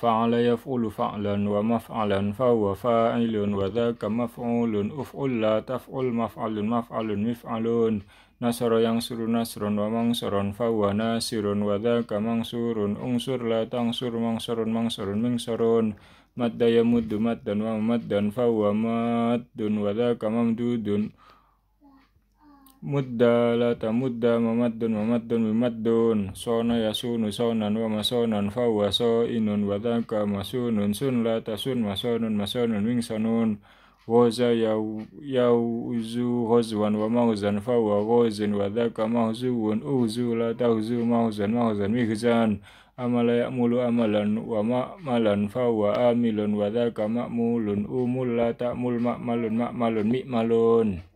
فعل يفعل فعلا ومفعلا فهو فاعل وذاك مفعول أفعل لا تفعل مفعل مفعل مفعلون نصر ينصر نصر ومنصر فهو ناصر وذاك منصور انصر لا تنصر منصر منصر منصر مد يمد مدا ومدا فهو مد وذاك ممدود mudda la tamudda mamaddun mamaddun mimaddun sona yasunu sonan wa masonan fa wa so inun wa dhaka masunun sun la tasun masonun masonun wing sanun waza yau yau uzu ghazwan wa mauzan fa wa ghazin wa dhaka mahzuun uzu la tahzu mahzan mahzan mihzan amala ya'mulu amalan wa ma'malan fa wa amilun wa dhaka ma'mulun umul la ta'mul ma'malun ma'malun mi'malun